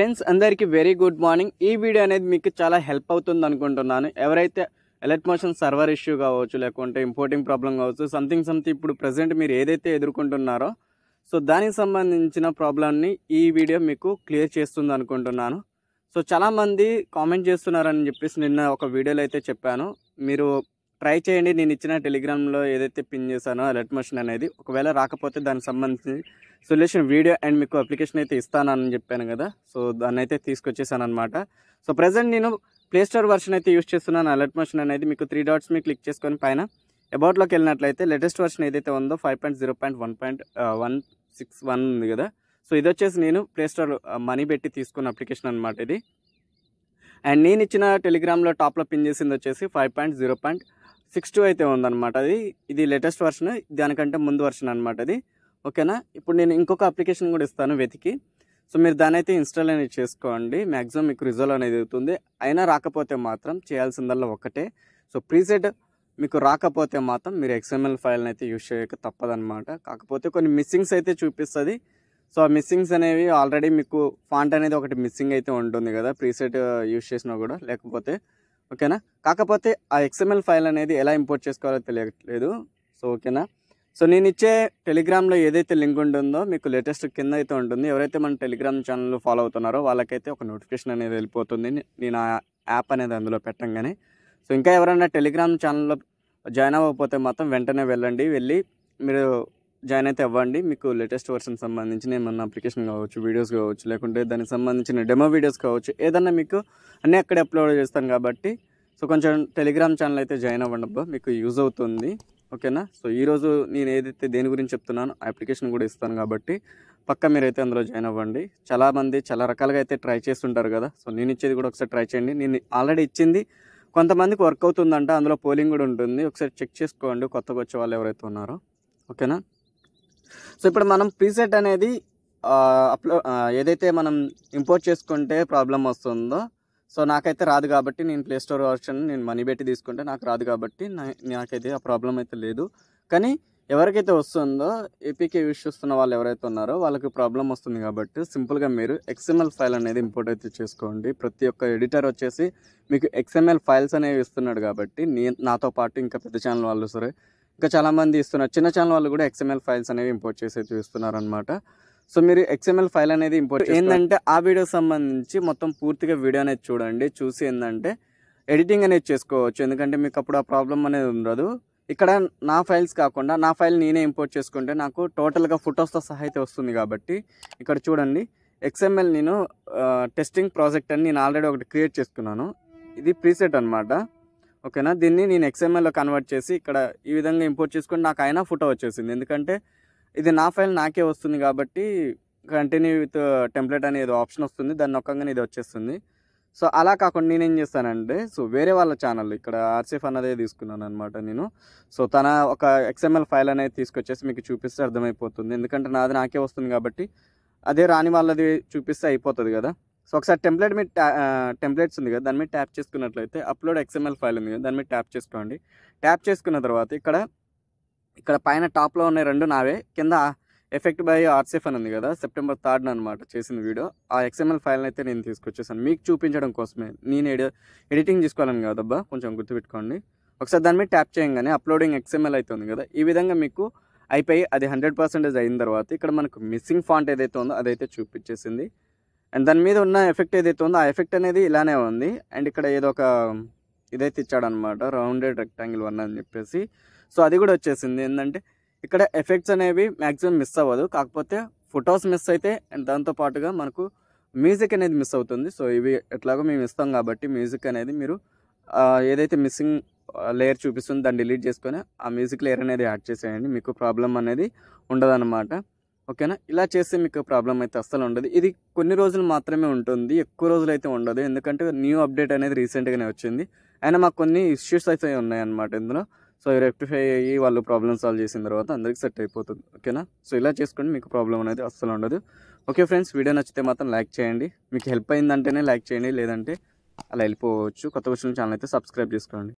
friends అందరికీ very good morning ఈ video అనేది మీకు చాలా హెల్ప్ అవుతుంది అనుకుంటున్నాను ఎవరైతే ఎలర్ట్ మోషన్ సర్వర్ ఇష్యూ కావచ్చు లేకుంటే ఇంపోర్టింగ్ ప్రాబ్లం కావచ్చు సంథింగ్ సంథింగ్ ఇప్పుడు ప్రజెంట్ మీరు ఏదైతే ఎదుర్కొంటున్నారో సో దానికి సంబంధించిన ప్రాబ్లమ్ని ఈ వీడియో మీకు క్లియర్ చేస్తుంది అనుకుంటున్నాను సో చాలామంది కామెంట్ చేస్తున్నారని చెప్పేసి నిన్న ఒక వీడియోలో అయితే చెప్పాను మీరు ట్రై చేయండి నేను ఇచ్చిన టెలిగ్రామ్లో ఏదైతే పిన్ చేశానో అలర్ట్ మోషన్ అనేది ఒకవేళ రాకపోతే దానికి సంబంధించి సొల్యూషన్ వీడియో అండ్ మీకు అప్లికేషన్ అయితే ఇస్తానని చెప్పాను కదా సో దాన్ని అయితే తీసుకొచ్చేసాను అనమాట సో ప్రజెంట్ నేను ప్లేస్టోర్ వర్షన్ అయితే యూస్ చేస్తున్నాను అలర్ట్ మోషన్ అనేది మీకు త్రీ డాట్స్ మీ క్లిక్ చేసుకొని పైన అబౌట్లోకి వెళ్ళినట్లయితే లేటెస్ట్ వర్షన్ ఏదైతే ఉందో five point zero point one point one six one ఉంది కదా సో ఇది వచ్చేసి నేను ప్లేస్టోర్ మనీ పెట్టి తీసుకున్న అప్లికేషన్ అనమాట ఇది అండ్ నేను ఇచ్చిన టెలిగ్రామ్లో టాప్లో పిన్ చేసింది వచ్చేసి five point zero point six two అయితే ఉందన్నమాట అది ఇది లేటెస్ట్ వర్షన్ దానికంటే ముందు వర్షన్ అనమాట అది ఓకేనా ఇప్పుడు నేను ఇంకొక అప్లికేషన్ కూడా ఇస్తాను వెతికి సో మీరు దాని అయితే ఇన్స్టాల్ అనేది చేసుకోండి మ్యాక్సిమం మీకు రిజల్ట్ అనేది అవుతుంది అయినా రాకపోతే మాత్రం చేయాల్సిందల్లా ఒక్కటే సో ప్రీసెట్ మీకు రాకపోతే మాత్రం మీరు ఎక్స్ఎంఎల్ ఫైల్ని అయితే యూజ్ చేయక తప్పదనమాట కాకపోతే కొన్ని మిస్సింగ్స్ అయితే చూపిస్తుంది సో ఆ మిస్సింగ్స్ అనేవి ఆల్రెడీ మీకు ఫాంట్ అనేది ఒకటి మిస్సింగ్ అయితే ఉంటుంది కదా ప్రీసెట్ యూజ్ uh, చేసినా కూడా లేకపోతే ఓకేనా కాకపోతే ఆ ఎక్స్ఎంఎల్ ఫైల్ అనేది ఎలా ఇంపోర్ట్ చేసుకోవాలో తెలియట్లేదు సో ఓకేనా సో నేను ఇచ్చే టెలిగ్రామ్లో ఏదైతే లింక్ ఉంటుందో మీకు లేటెస్ట్ కింద అయితే ఉంటుంది ఎవరైతే మన టెలిగ్రామ్ ఛానల్ ఫాలో అవుతున్నారో వాళ్ళకైతే ఒక నోటిఫికేషన్ అనేది వెళ్ళిపోతుంది నేను ఆ యాప్ అనేది అందులో పెట్టంగానే సో ఇంకా ఎవరైనా టెలిగ్రామ్ ఛానల్లో జాయిన్ అవ్వకపోతే మాత్రం వెంటనే వెళ్ళండి వెళ్ళి మీరు జాయిన్ అయితే అవ్వండి మీకు లేటెస్ట్ వర్షన్ సంబంధించిన ఏమన్నా అప్లికేషన్ కావచ్చు వీడియోస్ కావచ్చు లేకుంటే దానికి సంబంధించిన డెమో వీడియోస్ కావచ్చు ఏదన్నా మీకు అన్నీ అక్కడే అప్లోడ్ చేస్తాను కాబట్టి సో కొంచెం టెలిగ్రామ్ ఛానల్ అయితే జాయిన్ అవ్వండి అబ్బా మీకు యూజ్ అవుతుంది ఓకేనా సో ఈరోజు నేను ఏదైతే దేని గురించి చెప్తున్నానో అప్లికేషన్ కూడా ఇస్తాను కాబట్టి పక్క మీరైతే అందులో జాయిన్ అవ్వండి చాలామంది చాలా రకాలుగా అయితే ట్రై చేస్తుంటారు కదా సో నేను ఇచ్చేది కూడా ఒకసారి ట్రై చేయండి నేను ఆల్రెడీ ఇచ్చింది కొంతమందికి వర్క్ అవుతుందంట అందులో పోలింగ్ కూడా ఉంటుంది ఒకసారి చెక్ చేసుకోండి కొత్తగా వచ్చే వాళ్ళు ఎవరైతే ఉన్నారో ఓకేనా సో ఇప్పుడు మనం ప్రీసెట్ అనేది అప్లో ఏదైతే మనం ఇంపోర్ట్ చేసుకుంటే ప్రాబ్లం వస్తుందో సో నాకైతే రాదు కాబట్టి నేను ప్లే స్టోర్ వర్షన్ నేను మనీ పెట్టి తీసుకుంటే నాకు రాదు కాబట్టి నాకైతే ఆ ప్రాబ్లం అయితే లేదు కానీ ఎవరికైతే వస్తుందో ఏపీకే యూస్ చేస్తున్న వాళ్ళు ఎవరైతే ఉన్నారో వాళ్ళకి ప్రాబ్లం వస్తుంది కాబట్టి సింపుల్గా మీరు ఎక్స్ఎంఎల్ ఫైల్ అనేది ఇంపోర్ట్ అయితే చేసుకోండి ప్రతి ఒక్క ఎడిటర్ వచ్చేసి మీకు ఎక్స్ఎంఎల్ ఫైల్స్ అనేవి ఇస్తున్నాడు కాబట్టి నాతో పాటు ఇంకా పెద్ద ఛానల్ వాళ్ళు సరే ఇంకా చాలామంది ఇస్తున్నారు చిన్న ఛానల్ వాళ్ళు కూడా ఎక్స్ఎంఎల్ ఫైల్స్ అనేవి ఇంపోర్ట్ చేసి చూస్తున్నారు అనమాట సో మీరు ఎక్స్ఎంఎల్ ఫైల్ అనేది ఇంపోర్ట్ ఏంటంటే ఆ వీడియో సంబంధించి మొత్తం పూర్తిగా వీడియో అనేది చూడండి చూసి ఏంటంటే ఎడిటింగ్ అనేది చేసుకోవచ్చు ఎందుకంటే మీకు అప్పుడు ఆ ప్రాబ్లం అనేది ఉండదు ఇక్కడ నా ఫైల్స్ కాకుండా నా ఫైల్ నేనే ఇంపోర్ట్ చేసుకుంటే నాకు టోటల్గా ఫొటోస్తో సహా అయితే వస్తుంది కాబట్టి ఇక్కడ చూడండి ఎక్స్ఎంఎల్ నేను టెస్టింగ్ ప్రాజెక్ట్ అని నేను ఆల్రెడీ ఒకటి క్రియేట్ చేసుకున్నాను ఇది ప్రీసెట్ అనమాట ఓకేనా దీన్ని నేను ఎక్స్ఎంఎల్లో కన్వర్ట్ చేసి ఇక్కడ ఈ విధంగా ఇంపోర్ట్ చేసుకుని నాకు అయినా ఫోటో వచ్చేసింది ఎందుకంటే ఇది నా ఫైల్ నాకే వస్తుంది కాబట్టి కంటిన్యూ విత్ టెంప్లెట్ అనేది ఆప్షన్ వస్తుంది దాన్ని నొక్కగానే ఇది వచ్చేస్తుంది సో అలా కాకుండా నేనేం చేస్తానంటే సో వేరే వాళ్ళ ఛానల్ ఇక్కడ ఆర్సీఎఫ్ అన్నదే తీసుకున్నాను అనమాట నేను సో తన ఒక ఎక్స్ఎంఎల్ ఫైల్ అనేది తీసుకొచ్చేసి మీకు చూపిస్తే అర్థమైపోతుంది ఎందుకంటే నాది నాకే వస్తుంది కాబట్టి అదే రాని వాళ్ళది చూపిస్తే అయిపోతుంది కదా సో ఒకసారి టెంప్లెట్ మీద టెంప్లెట్స్ ఉంది కదా దాని మీద ట్యాప్ చేసుకున్నట్లయితే అప్లోడ్ ఎక్స్ఎంఎల్ ఫైల్ ఉంది కదా దాని మీద ట్యాప్ చేసుకోండి ట్యాప్ చేసుకున్న తర్వాత ఇక్కడ ఇక్కడ పైన టాప్లో ఉన్న రెండు నావే కింద ఎఫెక్ట్ బై ఆర్సెఫ్ అని ఉంది కదా సెప్టెంబర్ థర్డ్ అనమాట చేసిన వీడియో ఆ ఎక్స్ఎంఎల్ ఫైల్ని అయితే నేను తీసుకొచ్చేసాను మీకు చూపించడం కోసమే నేను ఎడి ఎడిటింగ్ తీసుకోవాలని కాదబ్బా కొంచెం గుర్తుపెట్టుకోండి ఒకసారి దాని మీద ట్యాప్ చేయగానే అప్లోడింగ్ ఎక్స్ఎంఎల్ ఉంది కదా ఈ విధంగా మీకు అయిపోయి అది హండ్రెడ్ పర్సెంటేజ్ అయిన తర్వాత ఇక్కడ మనకు మిస్సింగ్ ఫాంట్ ఏదైతే ఉందో అదైతే చూపించేసింది అండ్ దాని మీద ఉన్న ఎఫెక్ట్ ఏదైతే ఉందో ఆ ఎఫెక్ట్ అనేది ఇలానే ఉంది అండ్ ఇక్కడ ఏదో ఒక ఇదైతే ఇచ్చాడనమాట రౌండెడ్ రెక్టాంగిల్ వన్ అని చెప్పేసి సో అది కూడా వచ్చేసింది ఏంటంటే ఇక్కడ ఎఫెక్ట్స్ అనేవి మ్యాక్సిమం మిస్ అవ్వదు కాకపోతే ఫొటోస్ మిస్ అయితే అండ్ దాంతోపాటుగా మనకు మ్యూజిక్ అనేది మిస్ అవుతుంది సో ఇవి ఎట్లాగో మేము ఇస్తాం కాబట్టి మ్యూజిక్ అనేది మీరు ఏదైతే మిస్సింగ్ లేయర్ చూపిస్తుంది దాన్ని డిలీట్ చేసుకొని ఆ మ్యూజిక్ లేయర్ అనేది యాడ్ చేసేయండి మీకు ప్రాబ్లం అనేది ఉండదన్నమాట ఓకేనా ఇలా చేస్తే మీకు ప్రాబ్లం అయితే అస్సలు ఉండదు ఇది కొన్ని రోజులు మాత్రమే ఉంటుంది ఎక్కువ రోజులు అయితే ఉండదు ఎందుకంటే న్యూ అప్డేట్ అనేది రీసెంట్గానే వచ్చింది అయినా మాకు కొన్ని ఇష్యూస్ అయితే ఉన్నాయన్నమాట ఇందులో సో రెక్టిఫై అయ్యి వాళ్ళు ప్రాబ్లమ్ సాల్వ్ చేసిన తర్వాత అందరికీ సెట్ అయిపోతుంది ఓకేనా సో ఇలా చేసుకోండి మీకు ప్రాబ్లం అనేది అస్సలు ఉండదు ఓకే ఫ్రెండ్స్ వీడియో నచ్చితే మాత్రం లైక్ చేయండి మీకు హెల్ప్ అయిందంటేనే లైక్ చేయండి లేదంటే అలా వెళ్ళిపోవచ్చు కొత్త క్వశ్చన్ ఛానల్ అయితే సబ్స్క్రైబ్ చేసుకోండి